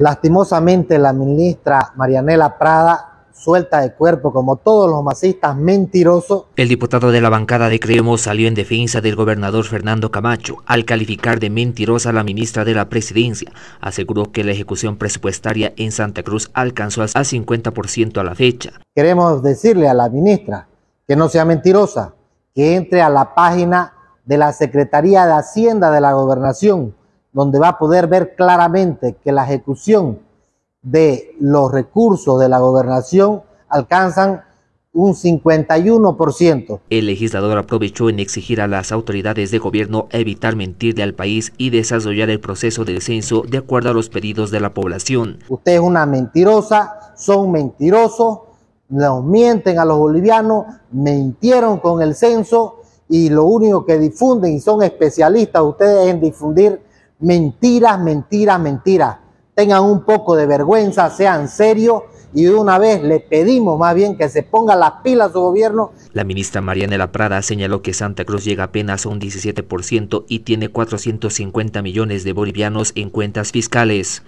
Lastimosamente la ministra Marianela Prada suelta de cuerpo como todos los masistas mentirosos. El diputado de la bancada de Creemos salió en defensa del gobernador Fernando Camacho al calificar de mentirosa a la ministra de la presidencia. Aseguró que la ejecución presupuestaria en Santa Cruz alcanzó al 50% a la fecha. Queremos decirle a la ministra que no sea mentirosa, que entre a la página de la Secretaría de Hacienda de la Gobernación donde va a poder ver claramente que la ejecución de los recursos de la gobernación alcanzan un 51%. El legislador aprovechó en exigir a las autoridades de gobierno evitar mentirle al país y desarrollar el proceso del censo de acuerdo a los pedidos de la población. Usted es una mentirosa, son mentirosos, nos mienten a los bolivianos, mintieron con el censo y lo único que difunden y son especialistas ustedes en difundir Mentira, mentira, mentira. Tengan un poco de vergüenza, sean serios y de una vez le pedimos más bien que se ponga las pilas su gobierno. La ministra La Prada señaló que Santa Cruz llega apenas a un 17% y tiene 450 millones de bolivianos en cuentas fiscales.